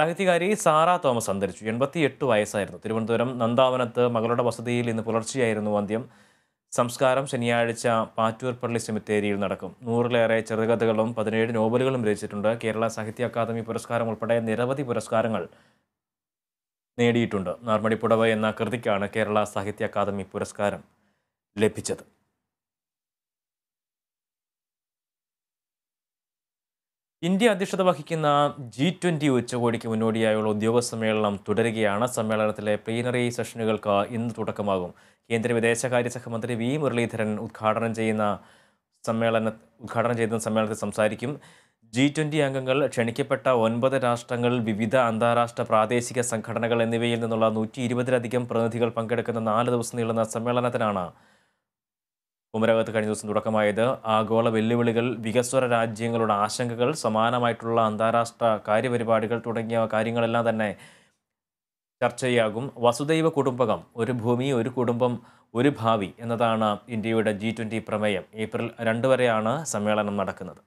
സാഹിത്യകാരി Sara Thomas അന്തരിച്ചു എൺപത്തിയെട്ട് വയസ്സായിരുന്നു തിരുവനന്തപുരം നന്ദാവനത്ത് മകളുടെ വസതിയിൽ ഇന്ന് പുലർച്ചെയായിരുന്നു അന്ത്യം സംസ്കാരം ശനിയാഴ്ച പാറ്റൂർ പള്ളി സെമിത്തേരിയിൽ നടക്കും നൂറിലേറെ ചെറുകഥകളും പതിനേഴ് നോവലുകളും രചിച്ചിട്ടുണ്ട് കേരള സാഹിത്യ അക്കാദമി പുരസ്കാരം ഉൾപ്പെടെ നിരവധി പുരസ്കാരങ്ങൾ നേടിയിട്ടുണ്ട് നാർമടിപ്പുടവ എന്ന കൃതിക്കാണ് കേരള സാഹിത്യ അക്കാദമി പുരസ്കാരം ലഭിച്ചത് ഇന്ത്യ അധ്യക്ഷത വഹിക്കുന്ന ജി ട്വൻ്റി ഉച്ചകോടിക്ക് മുന്നോടിയായുള്ള ഉദ്യോഗ സമ്മേളനം തുടരുകയാണ് സമ്മേളനത്തിലെ പ്ലീനറി സെഷനുകൾക്ക് ഇന്ന് തുടക്കമാകും കേന്ദ്ര വിദേശകാര്യ സഹമന്ത്രി വി മുരളീധരൻ ഉദ്ഘാടനം ചെയ്യുന്ന സമ്മേളന ഉദ്ഘാടനം ചെയ്യുന്ന സമ്മേളനത്തിൽ സംസാരിക്കും ജി ട്വൻ്റി അംഗങ്ങൾ ക്ഷണിക്കപ്പെട്ട ഒൻപത് രാഷ്ട്രങ്ങൾ വിവിധ അന്താരാഷ്ട്ര പ്രാദേശിക സംഘടനകൾ എന്നിവയിൽ നിന്നുള്ള നൂറ്റി ഇരുപതിലധികം പ്രതിനിധികൾ പങ്കെടുക്കുന്ന നാല് ദിവസം നീളുന്ന സമ്മേളനത്തിനാണ് കുമരകത്ത് കഴിഞ്ഞ ദിവസം തുടക്കമായത് ആഗോള വെല്ലുവിളികൾ വികസ്വര രാജ്യങ്ങളുടെ ആശങ്കകൾ സമാനമായിട്ടുള്ള അന്താരാഷ്ട്ര കാര്യപരിപാടികൾ തുടങ്ങിയ കാര്യങ്ങളെല്ലാം തന്നെ ചർച്ചയാകും വസുദൈവ കുടുംബകം ഒരു ഭൂമി ഒരു കുടുംബം ഒരു ഭാവി എന്നതാണ് ഇന്ത്യയുടെ ജി ട്വൻ്റി പ്രമേയം ഏപ്രിൽ രണ്ട് വരെയാണ് സമ്മേളനം നടക്കുന്നത്